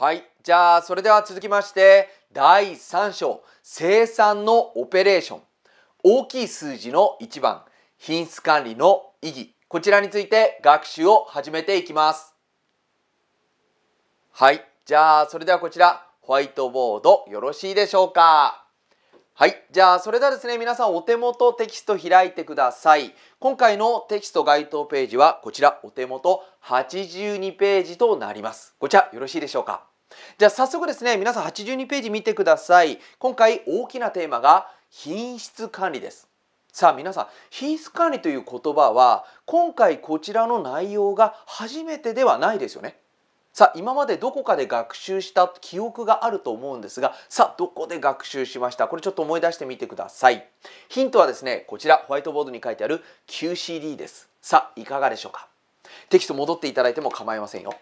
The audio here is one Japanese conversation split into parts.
はいじゃあそれでは続きまして第3章生産のオペレーション大きい数字の1番品質管理の意義こちらについて学習を始めていきますはいじゃあそれではこちらホワイトボードよろしいでしょうかはい。じゃあ、それではですね、皆さんお手元テキスト開いてください。今回のテキスト該当ページは、こちら、お手元82ページとなります。こちら、よろしいでしょうか。じゃあ、早速ですね、皆さん82ページ見てください。今回、大きなテーマが、品質管理です。さあ皆さん品質管理という言葉は今回こちらの内容が初めてではないですよねさあ今までどこかで学習した記憶があると思うんですがさあどこで学習しましたこれちょっと思い出してみてくださいヒントはですねこちらホワイトボードに書いてある QCD ですさあいかがでしょうかテキスト戻っていただいても構いませんよ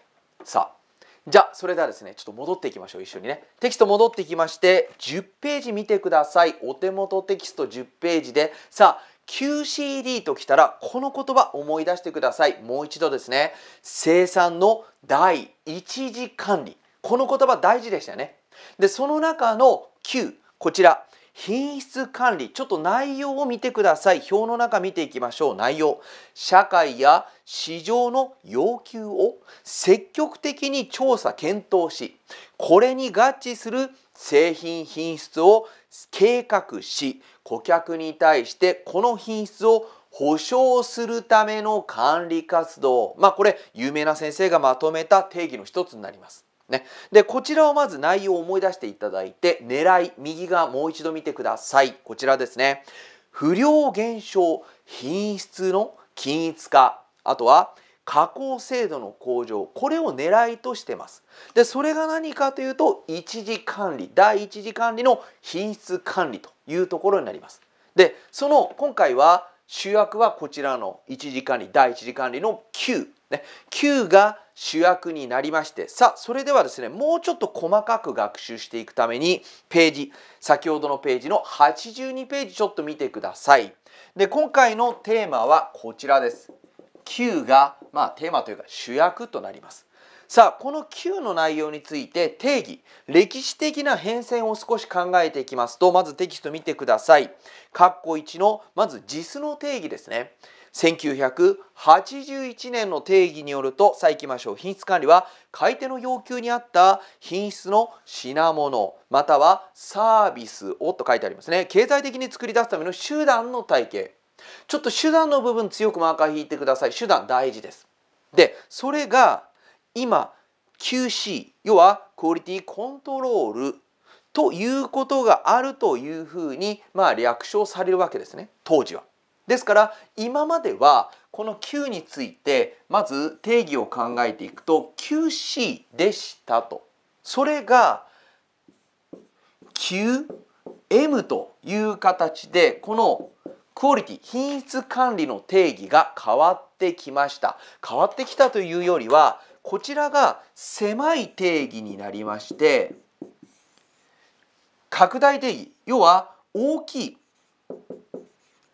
さあじゃあそれではですねちょっと戻っていきましょう一緒にねテキスト戻ってきまして10ページ見てくださいお手元テキスト10ページでさあ QCD ときたらこの言葉思い出してくださいもう一度ですね生産の第一次管理この言葉大事でしたよねでその中の Q こちら品質管理ちょっと内容を見てください表の中見ていきましょう内容社会や市場の要求を積極的に調査検討しこれに合致する製品品質を計画し顧客に対してこの品質を保証するための管理活動。まあこれ有名な先生がまとめた定義の一つになります。ね、でこちらをまず内容を思い出していただいて狙い右側もう一度見てくださいこちらですね不良減少品質の均一化あとは加工精度の向上これを狙いとしてますでそれが何かというと一次管理第一次管理の品質管理というところになります。でその今回は主役はこちらの一時管理第一次管理の9、ね、9が主役になりましてさあそれではですねもうちょっと細かく学習していくためにページ先ほどのページの82ページちょっと見てください。で今回のテーマはこちらです。Q が、まあ、テーマというか主役となります。さあこの Q の内容について定義歴史的な変遷を少し考えていきますとまずテキスト見てください。括弧1のまず実の定義ですね。1981年の定義によるとさあいきましょう品質管理は買い手の要求にあった品質の品物またはサービスをと書いてありますね経済的に作り出すための手段の体系ちょっと手段の部分強くマーカー引いてください手段大事ですでそれが今 QC 要はクオリティコントロールということがあるというふうに、まあ、略称されるわけですね当時は。ですから今まではこの Q についてまず定義を考えていくと QC でしたと。それが QM という形でこのクオリティ品質管理の定義が変わってきました変わってきたというよりはこちらが狭い定義になりまして拡大定義要は大きい、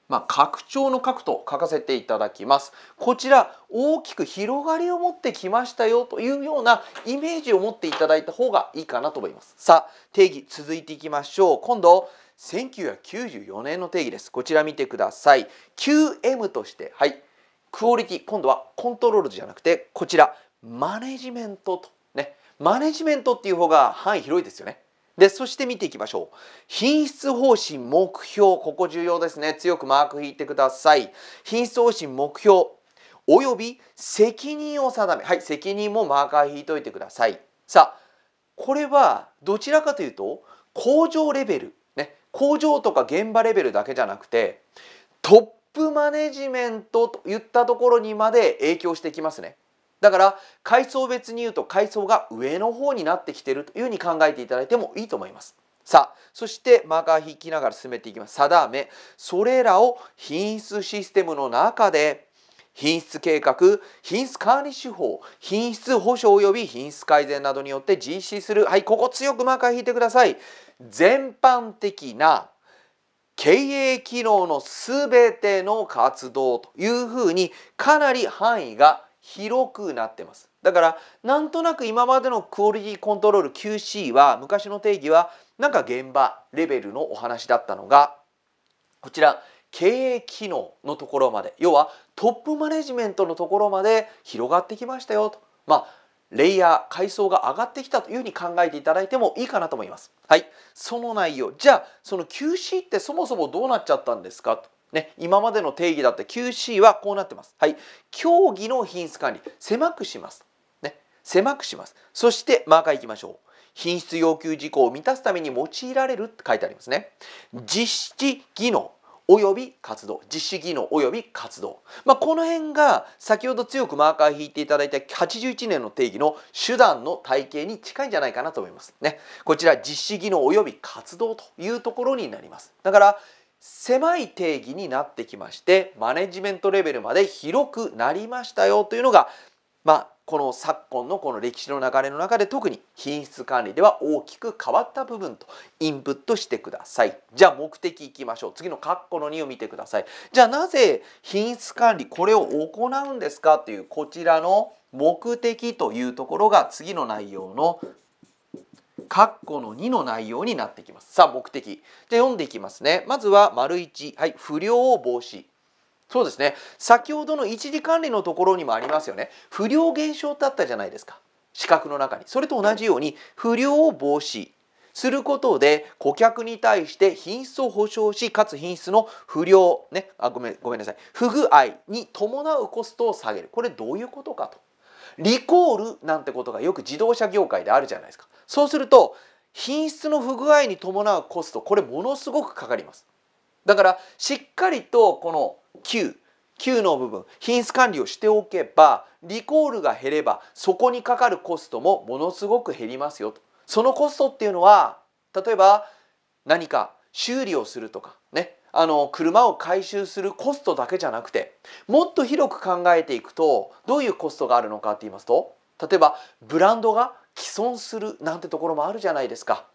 まあ、拡張の核と書かせていただきますこちら大きく広がりを持ってきましたよというようなイメージを持っていただいた方がいいかなと思いますさあ定義続いていきましょう今度1994年の定義ですこちら見てください QM としてはいクオリティ今度はコントロールじゃなくてこちらマネジメントとねマネジメントっていう方が範囲広いですよね。でそして見ていきましょう品質方針目標ここ重要ですね強くマーク引いてください品質方針目標および責任を定めはい責任もマーカー引いといてくださいさあこれはどちらかというと工場レベルね工場とか現場レベルだけじゃなくてトップマネジメントといったところにまで影響してきますねだから階層別に言うと階層が上の方になってきてるというふうに考えていただいてもいいと思います。さあそしてマーカー引きながら進めていきます定めそれらを品質システムの中で品質計画品質管理手法品質保障及び品質改善などによって実施するはいここ強くマーカー引いてください全般的な経営機能の全ての活動というふうにかなり範囲が広くなってますだからなんとなく今までのクオリティコントロール QC は昔の定義はなんか現場レベルのお話だったのがこちら経営機能のところまで要はトップマネジメントのところまで広がってきましたよとまあレイヤー階層が上がってきたというふうに考えていただいてもいいかなと思います。はい、その内容じゃあその QC ってそもそもどうなっちゃったんですかとね、今までの定義だった QC はこうなってます。はい、競技の品質管理狭くします、ね、狭くします。そしてマーカーいきましょう。品質要求事項を満たすために用いられるって書いてありますね。実施技能及び活動実施技能及び活動、まあ、この辺が先ほど強くマーカー引いていただいた81年の定義の手段の体系に近いんじゃないかなと思いますねこちら実施技能及び活動というところになりますだから狭い定義になってきましてマネジメントレベルまで広くなりましたよというのが、まあ、この昨今のこの歴史の流れの中で特に品質管理では大きく変わった部分とインプットしてくださいじゃあ目的いきましょう次の括弧の2を見てくださいじゃあなぜ品質管理これを行うんですかというこちらの目的というところが次の内容の括弧の2の内容になってきます。さあ目的。じゃ読んでいきますね。まずは丸1、はい、不良を防止。そうですね。先ほどの一時管理のところにもありますよね。不良減少ってあったじゃないですか。資格の中に。それと同じように不良を防止することで顧客に対して品質を保証し、かつ品質の不良、ね、あごめんごめんなさい。不具合に伴うコストを下げる。これどういうことかと。リコールなんてことがよく自動車業界であるじゃないですかそうすると品質の不具合に伴うコストこれものすごくかかりますだからしっかりとこの Q Q の部分品質管理をしておけばリコールが減ればそこにかかるコストもものすごく減りますよとそのコストっていうのは例えば何か修理をするとかあの車を回収するコストだけじゃなくてもっと広く考えていくとどういうコストがあるのかって言いますと例えばブランドが既存するなんてところもあるじゃないですか。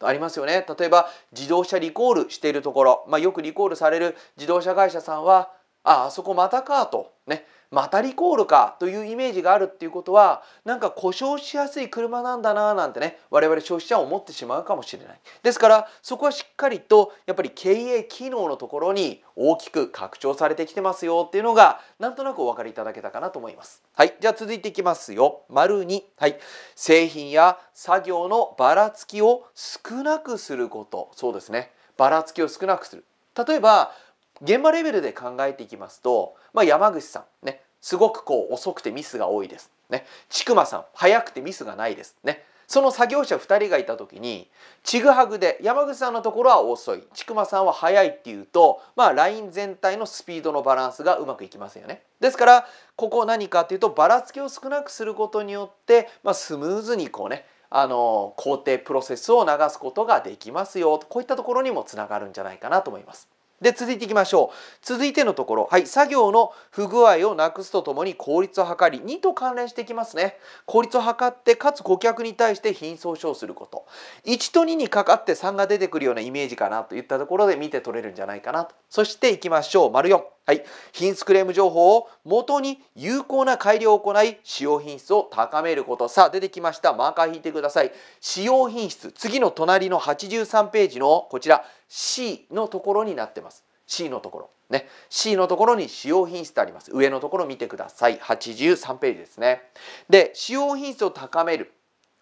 ありますよね例えば自動車リコールしているところ、まあ、よくリコールされる自動車会社さんはああそこまたかとねまたリコールかというイメージがあるっていうことはなんか故障しやすい車なんだななんてね我々消費者は思ってしまうかもしれないですからそこはしっかりとやっぱり経営機能のところに大きく拡張されてきてますよっていうのがなんとなくお分かりいただけたかなと思いますはいじゃあ続いていきますよ丸2はい製品や作業のばらつきを少なくすることそうですねばらつきを少なくする例えば現場レベルで考えていきますと、まあ、山口さんねすごくこう遅くてミスが多いです。ね、ちくまさん早くてミスがないです。ね、その作業者2人がいた時にちぐはぐで山口さんのところは遅いちくまさんは早いっていうと、まあ、ライン全体のスピードのバランスがうまくいきませんよね。ですからここ何かっていうとばらつきを少なくすることによって、まあ、スムーズにこうねあの工程プロセスを流すことができますよこういったところにもつながるんじゃないかなと思います。で続いていきましょう続いてのところはい作業の不具合をなくすとともに効率を図り2と関連してきますね効率を図ってかつ顧客に対して品相称すること1と2にかかって3が出てくるようなイメージかなといったところで見て取れるんじゃないかなとそしていきましょう丸4はい、品質クレーム情報を元に有効な改良を行い使用品質を高めることさあ出てきましたマーカー引いてください使用品質次の隣の83ページのこちら C のところになってます C のところね C のところに使用品質あります上のところ見てください83ページですねで使用品質を高める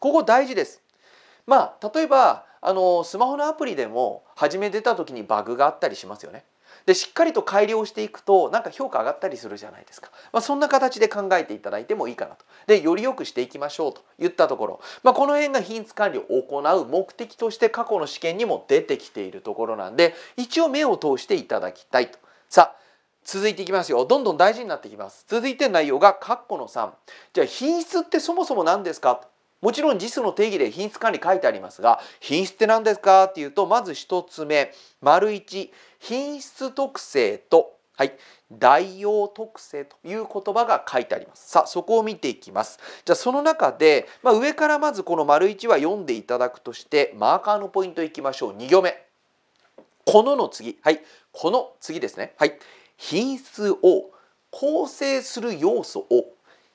ここ大事ですまあ例えばあのスマホのアプリでも初め出た時にバグがあったりしますよねでしっかりと改良していくとなんか評価上がったりするじゃないですか、まあ、そんな形で考えていただいてもいいかなとでより良くしていきましょうといったところ、まあ、この辺が品質管理を行う目的として過去の試験にも出てきているところなんで一応目を通していただきたいと。さあ続いていきますよどんどん大事になってきます続いて内容が括弧の3じゃあ品質ってそもそも何ですかもちろん実の定義で品質管理書いてありますが品質って何ですかっていうとまず1つ目丸1品質特性とはい、代用特性という言葉が書いてあります。さあそこを見ていきます。じゃあその中で、まあ、上からまずこの丸1は読んでいただくとしてマーカーのポイントいきましょう2行目このの次はいこの次ですねはい品質を構成する要素を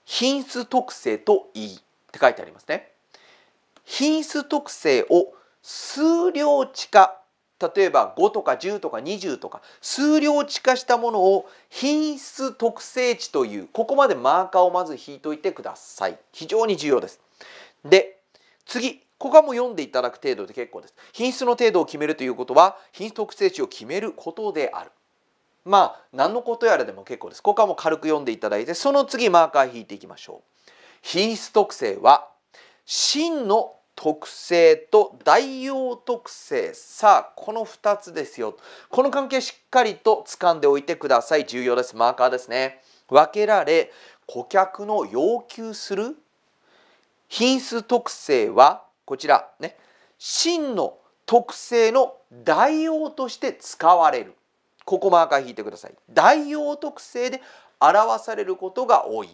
品質特性と言いって書いてありますね。品質特性を数量値化例えば5とか10とか20とか数量値化したものを品質特性値というここまでマーカーをまず引いといてください非常に重要ですで次ここはもう読んでいただく程度で結構です品質の程度を決めるということは品質特性値を決めることであるまあ何のことやらでも結構ですここはもう軽く読んでいただいてその次マーカー引いていきましょう品質特性は真の特性と代用特性さあこの2つですよこの関係しっかりと掴んでおいてください重要ですマーカーですね分けられ顧客の要求する品質特性はこちらね真の特性の代用として使われるここマーカー引いてください代用特性で表されることが多い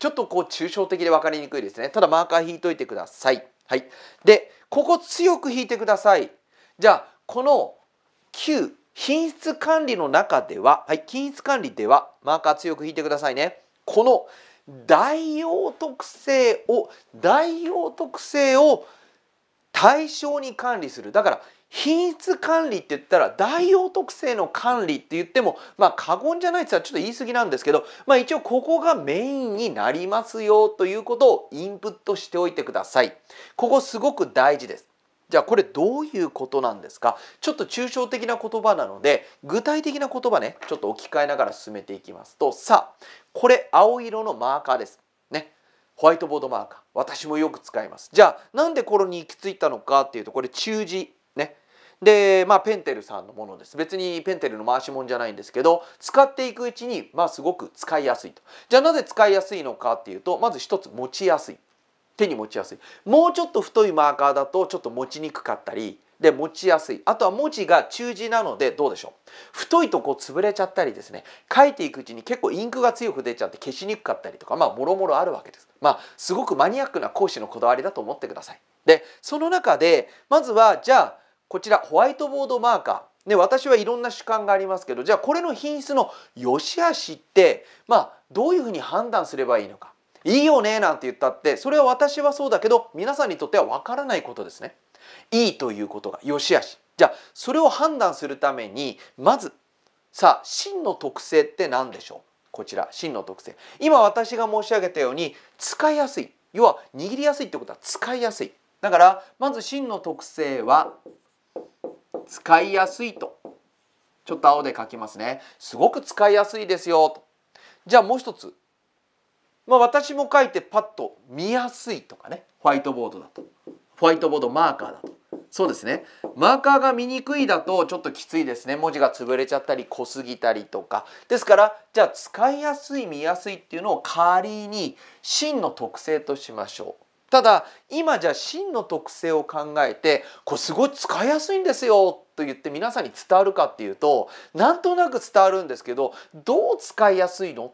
ちょっとこう抽象的で分かりにくいですねただマーカー引いといてくださいはいでここ強く引いてくださいじゃあこの9品質管理の中では、はい、品質管理ではマーカー強く引いてくださいねこの代用特性を代用特性を対象に管理するだから品質管理って言ったら代用特性の管理って言ってもまあ過言じゃないって言ったらちょっと言い過ぎなんですけどまあ一応ここがメインになりますよということをインプットしておいてください。ここすごく大事です。じゃあこれどういうことなんですかちょっと抽象的な言葉なので具体的な言葉ねちょっと置き換えながら進めていきますとさあこれ青色のマーカーです。ね、ホワイトボードマーカー私もよく使います。じゃあなんでこれに行き着いたのかっていうとこれ中字で、まあ、ペンテルさんのものです。別にペンテルの回しもんじゃないんですけど、使っていくうちに、まあ、すごく使いやすいと。じゃあなぜ使いやすいのかっていうと、まず一つ持ちやすい。手に持ちやすい。もうちょっと太いマーカーだとちょっと持ちにくかったり、で持ちやすいあとは文字が中字なのでどうでしょう太いとこ潰れちゃったりですね書いていくうちに結構インクが強く出ちゃって消しにくかったりとかまあもろもろあるわけですまあすごくマニアックな講師のこだわりだと思ってくださいでその中でまずはじゃあこちらホワイトボードマーカーね、私はいろんな主観がありますけどじゃあこれの品質の良し悪しってまあどういうふうに判断すればいいのかいいよねなんて言ったってそれは私はそうだけど皆さんにとってはわからないことですね。いいということが良し悪しじゃあそれを判断するためにまずさあ真の特性って何でしょうこちら真の特性今私が申し上げたように使いやすい要は握りやすいってことは使いやすいだからまず真の特性は使いやすいとちょっと青で書きますねすごく使いやすいですよとじゃあもう一つまあ私も書いてパッと見やすいとかねホワイトボードだとホワイトボードマーカーだとそうですねマーカーが見にくいだとちょっときついですね文字が潰れちゃったり濃すぎたりとかですからじゃあ使いやすい見やすいっていうのを仮に真の特性としましょうただ今じゃ真の特性を考えてこれすごい使いやすいんですよと言って皆さんに伝わるかっていうとなんとなく伝わるんですけどどう使いやすいの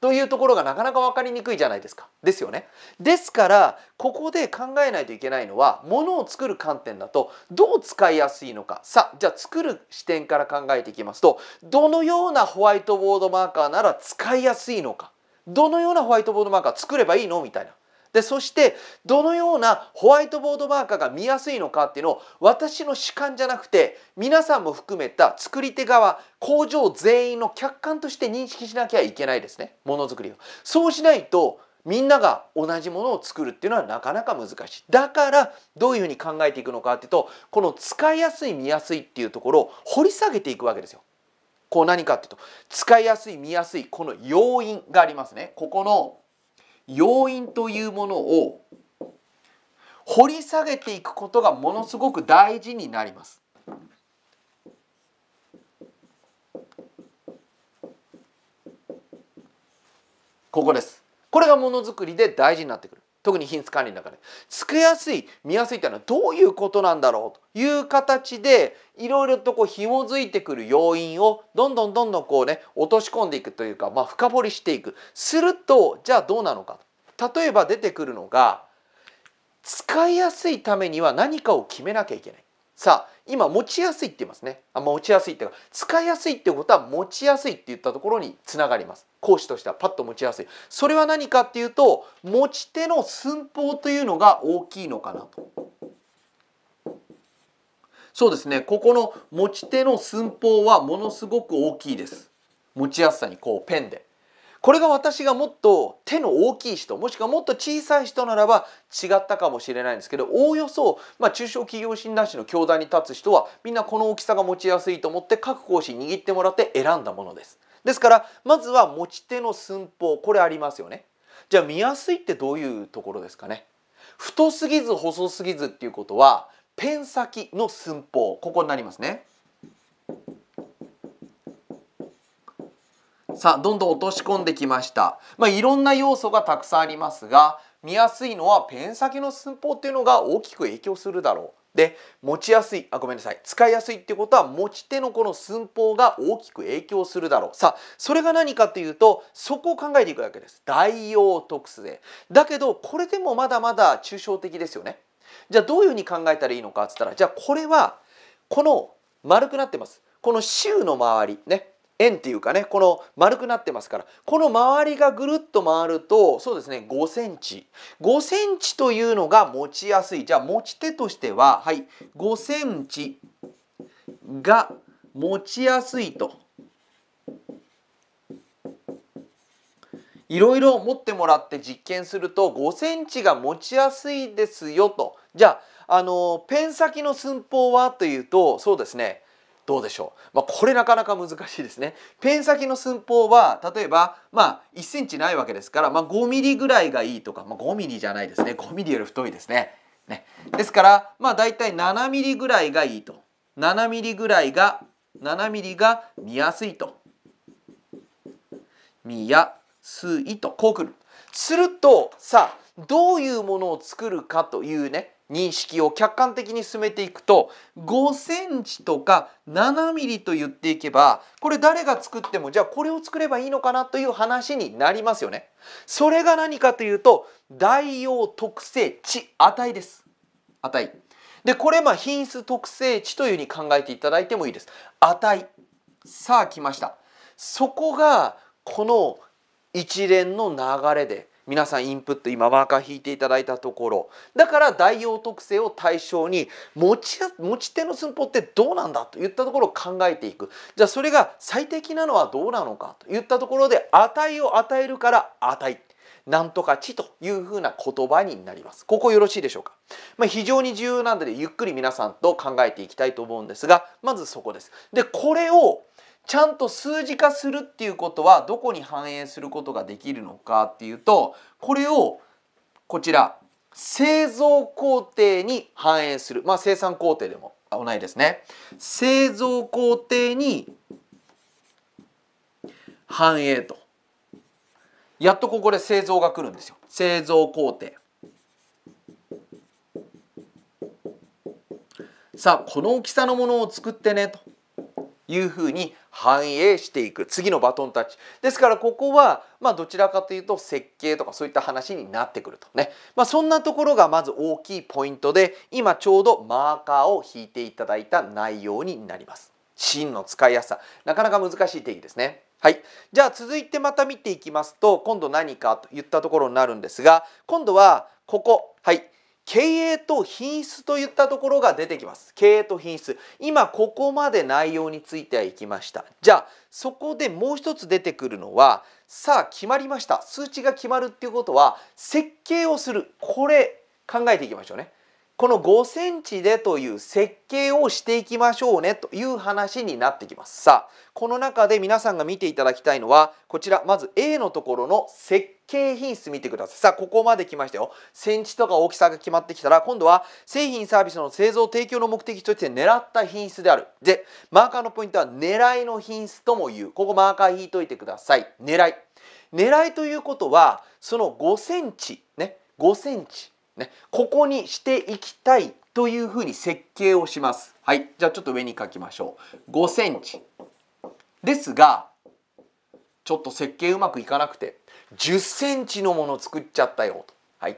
というところがなかなか分かりにくいじゃないですか。ですよね。ですからここで考えないといけないのはものを作る観点だとどう使いやすいのかさあじゃあ作る視点から考えていきますとどのようなホワイトボードマーカーなら使いやすいのかどのようなホワイトボードマーカー作ればいいのみたいなでそしてどのようなホワイトボードマーカーが見やすいのかっていうのを私の主観じゃなくて皆さんも含めた作り手側工場全員の客観として認識しなきゃいけないですねものづくりを。そうしないとみんなが同じものを作るっていうのはなかなか難しいだからどういうふうに考えていくのかっていうとこの使いやすい見やすいっていうところを掘り下げていくわけですよ。こう何かっていうと使いやすい見やすいこの要因がありますね。ここの要因というものを掘り下げていくことがものすごく大事になります。ここです。これがものづくりで大事になってくる。特に品質管理の中で作りやすい見やすいというのはどういうことなんだろうという形でいろいろとこう紐づいてくる要因をどんどんどんどんこうね落とし込んでいくというか、まあ、深掘りしていくするとじゃあどうなのか例えば出てくるのが使いやすいためには何かを決めなきゃいけないさあ今持ちやすいって言いますねあ持ちやすいっていうか使いやすいってことは持ちやすいって言ったところにつながります講師としてはパッと持ちやすいそれは何かっていうと持ち手の寸法というのが大きいのかなとそうですねここの持ち手の寸法はものすごく大きいです持ちやすさにこうペンでこれが私がもっと手の大きい人もしくはもっと小さい人ならば違ったかもしれないんですけどおおよそ、まあ、中小企業診断士の教壇に立つ人はみんなこの大きさが持ちやすいと思って各講師握ってもらって選んだものです。ですからまずは持ち手の寸法これありますよね。じゃあ見やすいってどういうところですかね太すぎず細すぎずっていうことはペン先の寸法ここになりますね。さあどんどん落とし込んできました、まあ、いろんな要素がたくさんありますが見やすいのはペン先の寸法っていうのが大きく影響するだろうで持ちやすいあごめんなさい使いやすいってことは持ち手のこの寸法が大きく影響するだろうさあそれが何かっていうとそこを考えていくわけです代用特性だけどこれでもまだまだ抽象的ですよねじゃあどういうふうに考えたらいいのかっつったらじゃあこれはこの丸くなってますこの周の周りね円っていうかねこの丸くなってますからこの周りがぐるっと回るとそうですね5センチ5センチというのが持ちやすいじゃあ持ち手としてははい5センチが持ちやすいと。いろいろ持ってもらって実験すると5センチが持ちやすいですよと。じゃあ、あの、ペン先の寸法はというと、そうですね、どうでしょう、まあ、これなかなか難しいですね。ペン先の寸法は例えば、まあ、1センチないわけですから、まあ、5ミリぐらいがいいとか、まあ、5ミリじゃないですね5ミリより太いですね。ねですから、まあ、大体7ミリぐらいがいいと7ミリぐらいが7ミリが見やすいと見やすいとこうくる。するとさあどういうものを作るかというね認識を客観的に進めていくと5センチとか7ミリと言っていけばこれ誰が作ってもじゃあこれを作ればいいのかなという話になりますよね。それが何かというと代用特性値値です。値。でこれまあ品質特性値というふうに考えていただいてもいいです。値。さあ来ました。そこがこの一連の流れで皆さんインプット今マーカー引いていただいたところだから代用特性を対象に持ち持ち手の寸法ってどうなんだといったところを考えていくじゃあそれが最適なのはどうなのかといったところで値を与えるから値なんとか値というふうな言葉になります。ここよろしいでしょうか。まあ、非常に重要なのでゆっくり皆さんと考えていきたいと思うんですがまずそこです。でこれをちゃんと数字化するっていうことはどこに反映することができるのかっていうとこれをこちら製造工程に反映するまあ生産工程でも同じですね製造工程に反映とやっとここで製造が来るんですよ製造工程さあこの大きさのものを作ってねというふうに反映していく次のバトンタッチですからここはまあどちらかというと設計とかそういった話になってくるとね、まあ、そんなところがまず大きいポイントで今ちょうどマーカーを引いていただいた内容になります。芯の使いやすさなかなか難しい定義ですね。はい、じゃあ続いてまた見ていきますと今度何かといったところになるんですが今度はここはい経営と品質といったところが出てきます経営と品質今ここまで内容についてはいきましたじゃあそこでもう一つ出てくるのはさあ決まりました数値が決まるっていうことは設計をするこれ考えていきましょうねこの5センチでという設計をしていきましょうねという話になってきますさあこの中で皆さんが見ていただきたいのはこちらまず A のところの設計景品室見てください。さあ、ここまで来ましたよ。センチとか大きさが決まってきたら、今度は製品サービスの製造提供の目的として狙った品質である。で、マーカーのポイントは狙いの品質とも言う。ここマーカー引いといてください。狙い。狙いということは、その5センチ、ね、5センチ、ね、ここにしていきたいというふうに設計をします。はい。じゃあ、ちょっと上に書きましょう。5センチ。ですが、ちょっと設計うまくいかなくて10センチのもの作っちゃったよと。はい。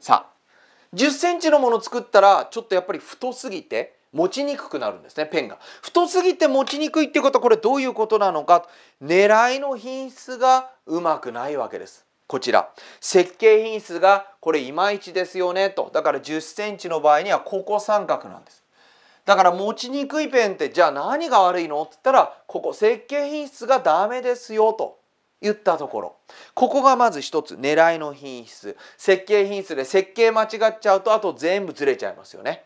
さあ、10センチのもの作ったら、ちょっとやっぱり太すぎて、持ちにくくなるんですね、ペンが。太すぎて持ちにくいっていうことは、これどういうことなのか。狙いの品質がうまくないわけです。こちら設計品質がこれいまいちですよねとだから1 0ンチの場合にはここ三角なんですだから持ちにくいペンってじゃあ何が悪いのって言ったらここ設計品質がダメですよと言ったところここがまず一つ狙いの品質設計品質で設計間違っちゃうとあと全部ずれちゃいますよね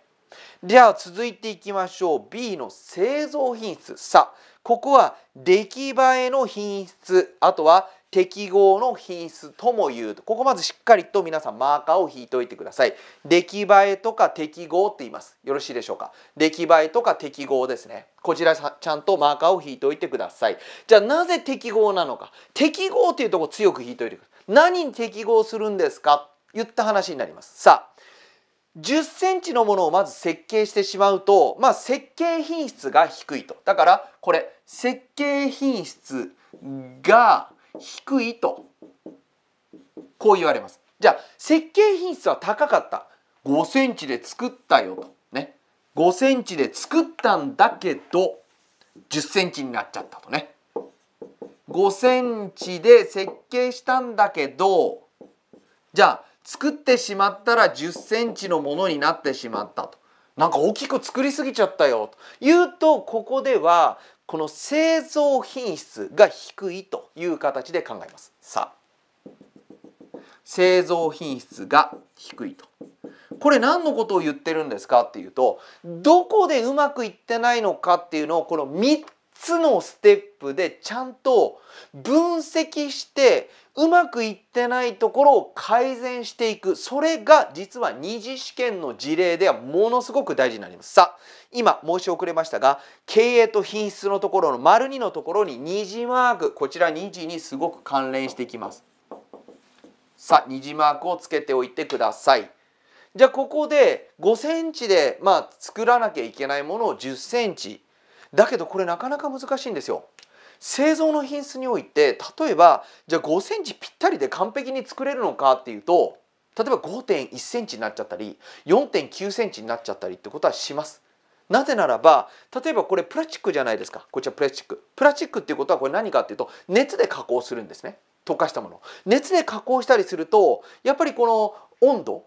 じゃあ続いていきましょう B の製造品質さここは出来栄えの品質あとは適合の品質とも言うとここまずしっかりと皆さんマーカーを引いておいてください出来栄えとか適合って言いますよろしいでしょうか出来栄えとか適合ですねこちらちゃんとマーカーを引いておいてくださいじゃあなぜ適合なのか適合っていうとこ強く引いておいてください何に適合するんですか言った話になりますさあ10センチのものをまず設計してしまうと、まあ、設計品質が低いとだからこれ設計品質が低いとこう言われます。じゃあ設計品質は高かった5センチで作ったよとね5センチで作ったんだけど10センチになっちゃったとね5センチで設計したんだけどじゃあ作ってしまったら10センチのものになってしまったと。なんか大きく作りすぎちゃったよというとここではこの製造品質が低いという形で考えます。さあ製造品質が低いと。これ何のことを言ってるんですかっていうとどこでうまくいってないのかっていうのをこの3つのステップでちゃんと分析してうまくいってないところを改善していくそれが実は二次試験の事例ではものすごく大事になりますさあ今申し遅れましたが経営と品質のところの丸2のところに二次マークこちら2次にすごく関連していきますさあ二次マークをつけておいてくださいじゃあここで5センチでまあ作らなきゃいけないものを10センチだけどこれなかなか難しいんですよ。製造の品質において例えばじゃあ5センチぴったりで完璧に作れるのかっていうと例えば5.1センチになっちゃったり4.9センチになっちゃったりってことはします。なぜならば例えばこれプラスチックじゃないですかこちらプラスチックプラスチックっていうことはこれ何かっていうと熱で加工するんですね溶かしたもの熱で加工したりするとやっぱりこの温度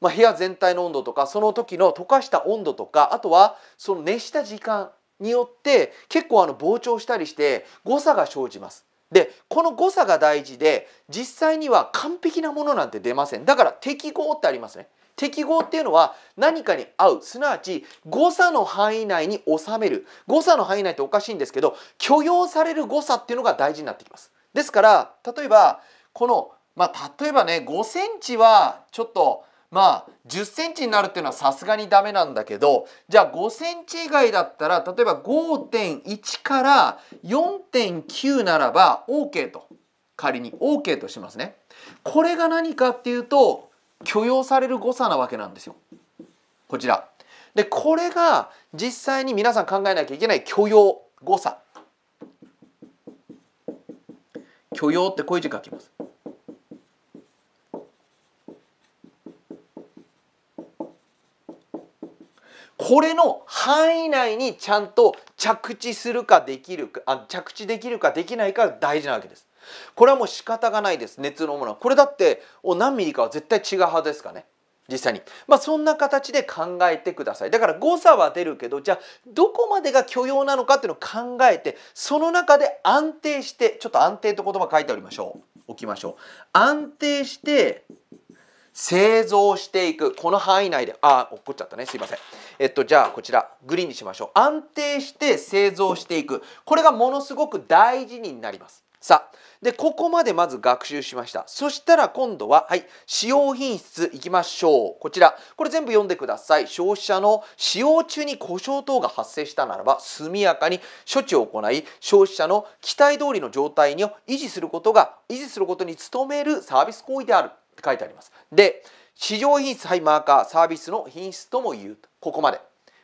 まあ、部屋全体の温度とかその時の溶かした温度とかあとはその熱した時間によって結構あの膨張したりして誤差が生じます。でこの誤差が大事で実際には完璧なものなんて出ませんだから適合ってありますね適合っていうのは何かに合うすなわち誤差の範囲内に収める誤差の範囲内っておかしいんですけど許容される誤差っていうのが大事になってきますですから例えばこのまあ例えばね5センチはちょっとまあ10センチになるっていうのはさすがにダメなんだけどじゃあ5センチ以外だったら例えば5.1から4.9ならば OK と仮に OK としますね。これが何かっていうと許容される誤差なわけなんですよ。こちら。でこれが実際に皆さん考えなきゃいけない許容誤差。許容ってこういう字書きます。これの範囲内にちゃんと着地するかできるかあ着地できるかできないかが大事なわけですこれはもう仕方がないです熱のものはこれだってお何ミリかは絶対違うはずですかね実際にまあそんな形で考えてくださいだから誤差は出るけどじゃあどこまでが許容なのかっていうのを考えてその中で安定してちょっと安定って言葉書いておきましょう置きましょう安定して製造していくこの範囲内であ落っこっちゃったねすいませんえっとじゃあこちらグリーンにしましょう安定して製造していくこれがものすごく大事になりますさあでここまでまず学習しましたそしたら今度は、はい、使用品質いきましょうこちらこれ全部読んでください消費者の使用中に故障等が発生したならば速やかに処置を行い消費者の期待通りの状態を維持することが維持することに努めるサービス行為であるって書いてあります。で市場品質はいマーカーサービスの品質とも言うここまで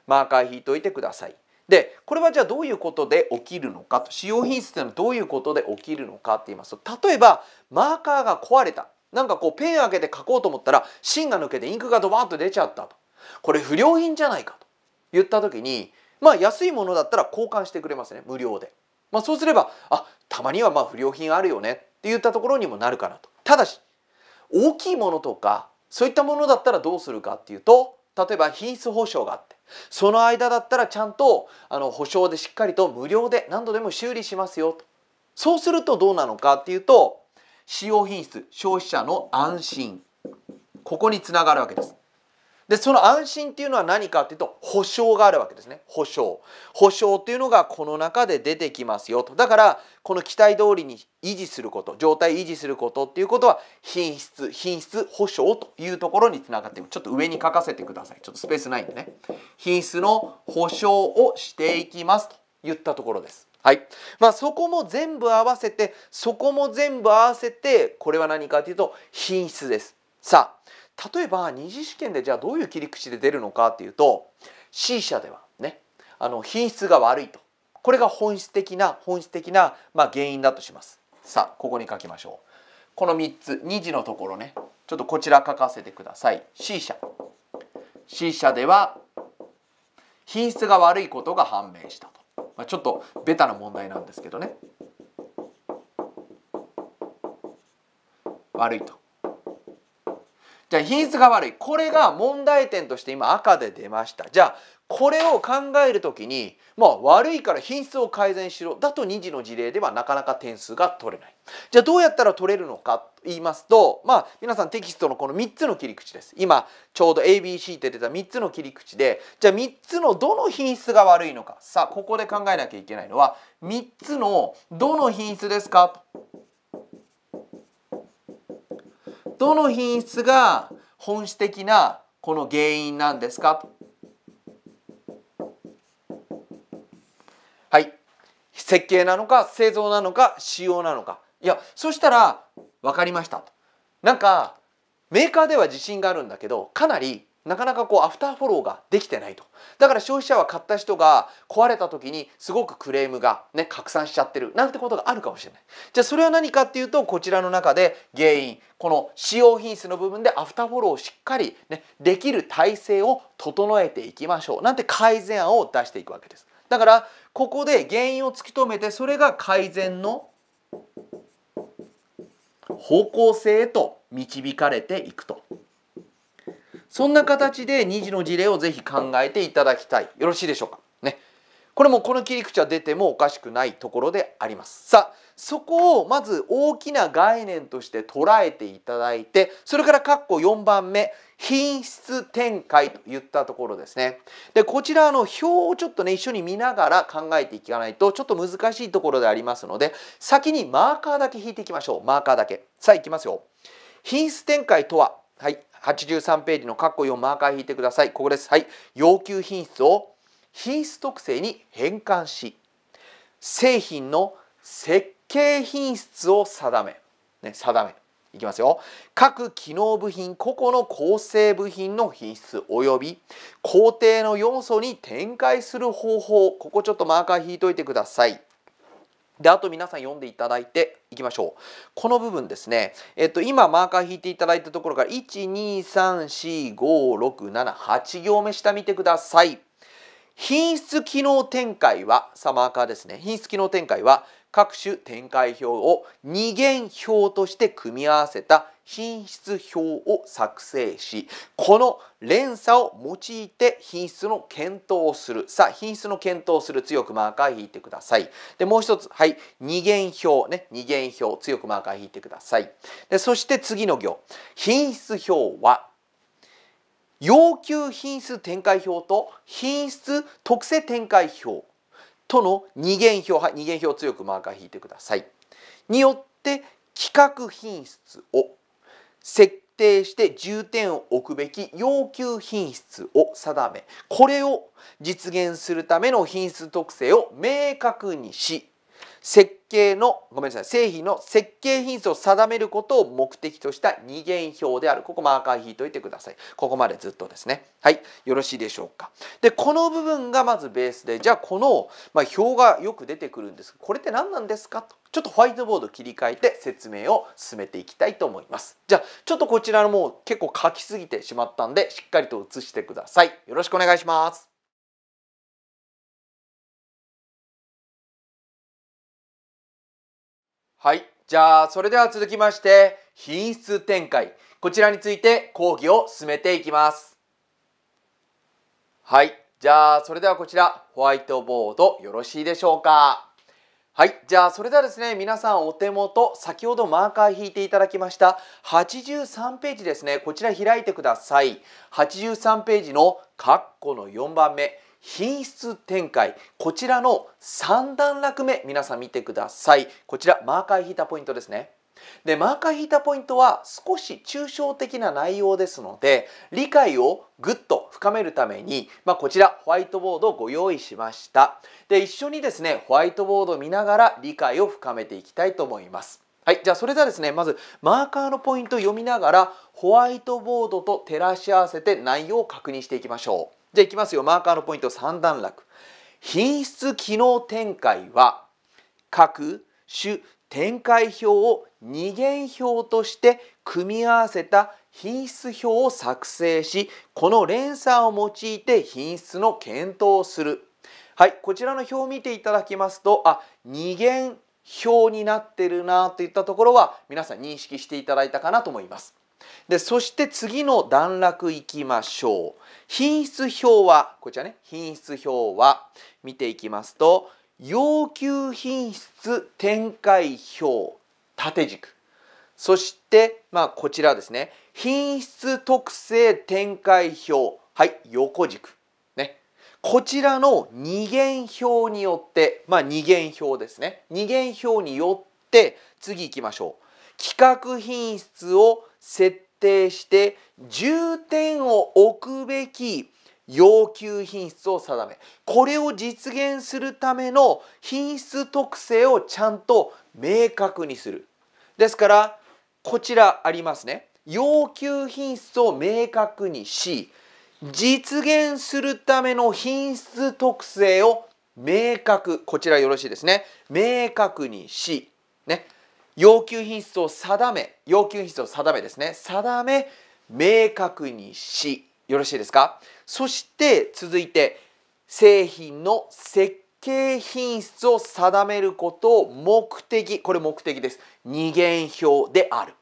マーカー引いといてください。でこれはじゃあどういうことで起きるのかと使用品質というのはどういうことで起きるのかって言いますと例えばマーカーが壊れたなんかこうペン開けて書こうと思ったら芯が抜けてインクがドバーと出ちゃったとこれ不良品じゃないかと言った時にまあ安いものだったら交換してくれますね無料で。まあ、そうすればあたまにはまあ不良品あるよねって言ったところにもなるかなと。ただし大きいものとかそういったものだったらどうするかっていうと例えば品質保証があってその間だったらちゃんとあの保証でしっかりと無料で何度でも修理しますよとそうするとどうなのかっていうと使用品質消費者の安心ここにつながるわけですでその安心っていうのは何かっていうと保証があるわけですね保証保証っていうのがこの中で出てきますよとだからこの期待通りに維持すること状態維持することっていうことは品質品質保証というところにつながってちょっと上に書かせてくださいちょっとスペースないんでね品質の保証をしていきますと言ったところですはい。まあそこも全部合わせて、そこも全部合わせて、これは何かというと品質です。さあ、例えば二次試験でじゃあどういう切り口で出るのかっていうと C 社ではねあの品質が悪いとこれが本質的な本質的な、まあ、原因だとしますさあここに書きましょうこの3つ2次のところねちょっとこちら書かせてください C 社 C 社では品質が悪いことが判明したと、まあ、ちょっとベタな問題なんですけどね悪いとじゃあ品質が悪いこれが問題点として今赤で出ましたじゃあこれを考える時に、まあ、悪いから品質を改善しろだと2次の事例ではなかなか点数が取れないじゃあどうやったら取れるのかと言いますとまあ皆さんテキストのこの3つの切り口です今ちょうど ABC って出た3つの切り口でじゃあ3つのどの品質が悪いのかさあここで考えなきゃいけないのは3つのどの品質ですかとどの品質が本質的なこの原因なんですかはい設計なのか製造なのか仕様なのかいやそしたら分かりましたとなんかメーカーでは自信があるんだけどかなりなかなかこうアフターフォローができてないとだから消費者は買った人が壊れた時にすごくクレームがね拡散しちゃってるなんてことがあるかもしれないじゃあそれは何かっていうとこちらの中で原因この使用品質の部分でアフターフォローをしっかりねできる体制を整えていきましょうなんて改善案を出していくわけですだからここで原因を突き止めてそれが改善の方向性へと導かれていくと。そんな形で二次の事例をぜひ考えていただきたいよろしいでしょうかねこれもこの切り口は出てもおかしくないところでありますさあそこをまず大きな概念として捉えていただいてそれから括弧4番目品質展開といったところですねでこちらの表をちょっとね一緒に見ながら考えていかないとちょっと難しいところでありますので先にマーカーだけ引いていきましょうマーカーだけさあいきますよ品質展開とははい83ページの括弧4マーカー引いてくださいここですはい要求品質を品質特性に変換し製品の設計品質を定め、ね、定めいきますよ各機能部品個々の構成部品の品質及び工程の要素に展開する方法ここちょっとマーカー引いといてくださいで、あと皆さん読んでいただいていきましょう。この部分ですね、えっと、今マーカー引いていただいたところから、1、2、3、4、5、6、7、8行目下見てください。品質機能展開は、さあマーカーですね、品質機能展開は、各種展開表を二元表として組み合わせた品質表を作成しこの連鎖を用いて品質の検討をするさあ品質の検討をする強くマーカー引いてくださいでもう一つはい二元表ね二元表強くマーカー引いてくださいでそして次の行品質表は要求品質展開表と品質特性展開表との二元表は二元表を強くマーカー引いてくださいによって規格品質を設定して重点を置くべき要求品質を定めこれを実現するための品質特性を明確にし設計のごめんなさい製品の設計品質を定めることを目的とした二元表であるここマーカー引いといてくださいここまでずっとですねはいよろしいでしょうかでこの部分がまずベースでじゃあこの、まあ、表がよく出てくるんですこれって何なんですかとちょっとホワイトボード切り替えて説明を進めていきたいと思いますじゃあちょっとこちらのもう結構書きすぎてしまったんでしっかりと写してくださいよろしくお願いしますはい。じゃあ、それでは続きまして、品質展開。こちらについて講義を進めていきます。はい。じゃあ、それではこちら、ホワイトボードよろしいでしょうか。はい。じゃあ、それではですね、皆さんお手元、先ほどマーカー引いていただきました83ページですね。こちら開いてください。83ページの括弧の4番目。品質展開こちらの3段落目皆さん見てくださいこちらマーカー引いたポイントですねでマーカー引いたポイントは少し抽象的な内容ですので理解をぐっと深めるために、まあ、こちらホワイトボードをご用意しましたで一緒にですねホワイトボードを見ながら理解を深めていきたいと思いますはい、じゃあそれではですねまずマーカーのポイントを読みながらホワイトボードと照らし合わせて内容を確認していきましょう。じゃあいきますよマーカーのポイント3段落品質機能展開は各種展開表を二元表として組み合わせた品質表を作成しこの連鎖を用いて品質の検討をするはいこちらの表を見ていただきますとあ二元表になってるなといったところは皆さん認識していただいたかなと思います。でそして次の段落いきましょう品質表はこちらね品質表は見ていきますと要求品質展開表縦軸そして、まあ、こちらですね品質特性展開表はい横軸ねこちらの二元表によってまあ二元表ですね二元表によって次いきましょう企画品質を設定して重点を置くべき要求品質を定めこれを実現するための品質特性をちゃんと明確にするですからこちらありますね要求品質を明確にし実現するための品質特性を明確こちらよろしいですね明確にしね要求品質を定め要求品質を定めですね定め明確にしよろしいですかそして続いて製品の設計品質を定めることを目的これ目的です二元表である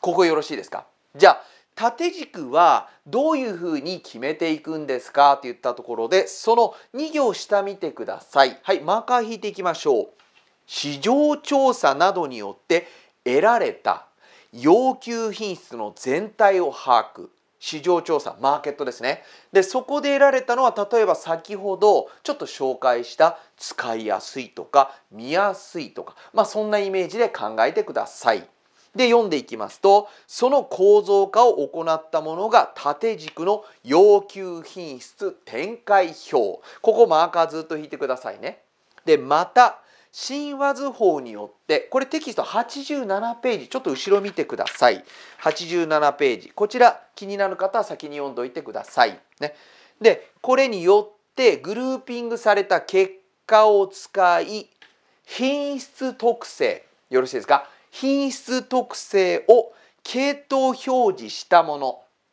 ここよろしいですかじゃあ縦軸はどういうふうに決めていくんですかといったところでその2行下見てくださいはいマーカー引いていきましょう市場調査などによって得られた要求品質の全体を把握市場調査マーケットですねでそこで得られたのは例えば先ほどちょっと紹介した使いやすいとか見やすいとか、まあ、そんなイメージで考えてください。で読んでいきますとその構造化を行ったものが縦軸の要求品質展開表ここマーカーずっと引いてくださいね。でまた神話図法によってこれテキスト87ページちょっと後ろ見てください87ページこちら気になる方は先に読んどいてくださいねでこれによってグルーピングされた結果を使い品質特性よろしいですか品質特性を系統表示したもの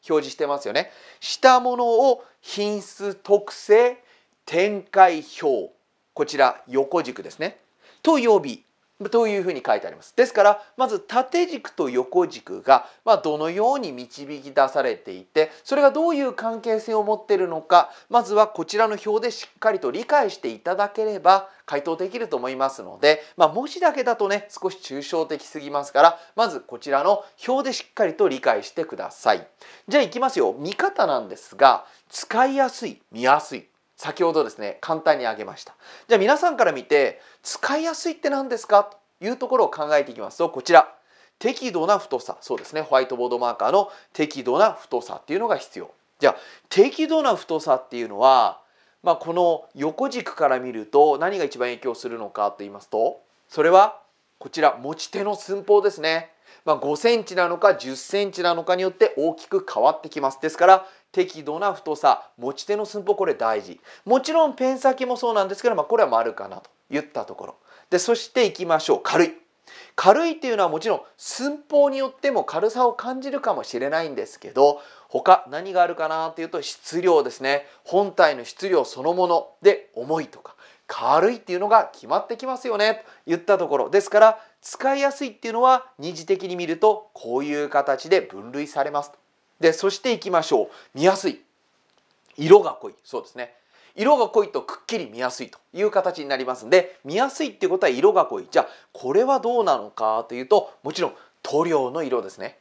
表示してますよねしたものを品質特性展開表こちら横軸ですねと呼びというふうに書いてあります。ですからまず縦軸と横軸が、まあ、どのように導き出されていてそれがどういう関係性を持っているのかまずはこちらの表でしっかりと理解していただければ回答できると思いますので、まあ、文字だけだとね少し抽象的すぎますからまずこちらの表でしっかりと理解してください。じゃあいきますよ見方なんですが使いやすい見やすい先ほどですね簡単に挙げましたじゃあ皆さんから見て使いやすいって何ですかというところを考えていきますとこちら適度な太さそうですねホワイトボードマーカーの適度な太さっていうのが必要じゃあ適度な太さっていうのは、まあ、この横軸から見ると何が一番影響するのかと言いますとそれはこちら持ち手の寸法ですねまあ、5センチなのか10センチなのかによって大きく変わってきます。ですから適度な太さ持ち手の寸法これ大事もちろんペン先もそうなんですけど、まあ、これは丸かなといったところでそしていきましょう軽い軽いっていうのはもちろん寸法によっても軽さを感じるかもしれないんですけど他何があるかなというと質量ですね本体の質量そのもので重いとか軽いっていうのが決まってきますよねといったところですから使いやすいっていうのは二次的に見るとこういう形で分類されますでそしていきましょう見やすい色が濃いそうですね色が濃いとくっきり見やすいという形になりますんで見やすいっていうことは色が濃いじゃあこれはどうなのかというともちろん塗料の色ですね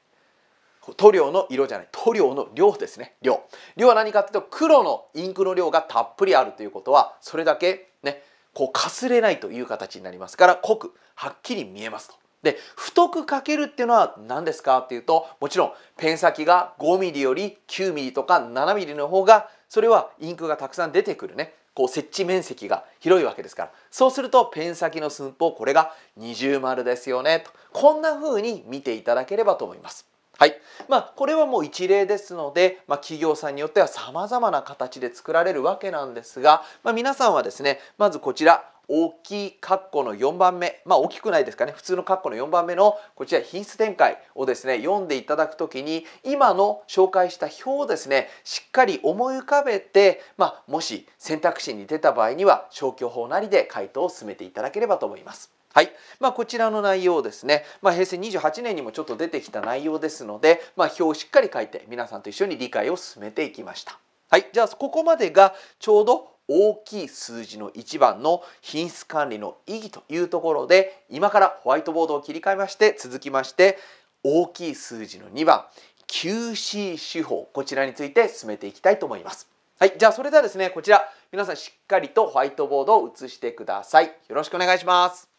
塗料の色じゃない塗料の量ですね量量は何かっていうと黒のインクの量がたっぷりあるということはそれだけねこうかすれないという形になりますから濃くはっきり見えますと。で太くかけるっていうのは何ですかっていうともちろんペン先が 5mm より 9mm とか 7mm の方がそれはインクがたくさん出てくるねこう設置面積が広いわけですからそうするとペン先の寸法これが二重丸ですよねとこんな風に見ていただければと思います。はい。まあ、これはもう一例ですので、まあ、企業さんによってはさまざまな形で作られるわけなんですが、まあ、皆さんはですね、まずこちら、大きい括弧の4番目、まあ大きくないですかね、普通の括弧の4番目のこちら品質展開をですね、読んでいただくときに、今の紹介した表をですね、しっかり思い浮かべて、まあもし選択肢に出た場合には、消去法なりで回答を進めていただければと思います。はい。まあ、こちらの内容ですね。まあ、平成28年にもちょっと出てきた内容ですので、まあ、表をしっかり書いて、皆さんと一緒に理解を進めていきました。はい。じゃあ、ここまでがちょうど大きい数字の1番の品質管理の意義というところで、今からホワイトボードを切り替えまして、続きまして、大きい数字の2番、QC 手法、こちらについて進めていきたいと思います。はい。じゃあ、それではですね、こちら、皆さんしっかりとホワイトボードを写してください。よろしくお願いします。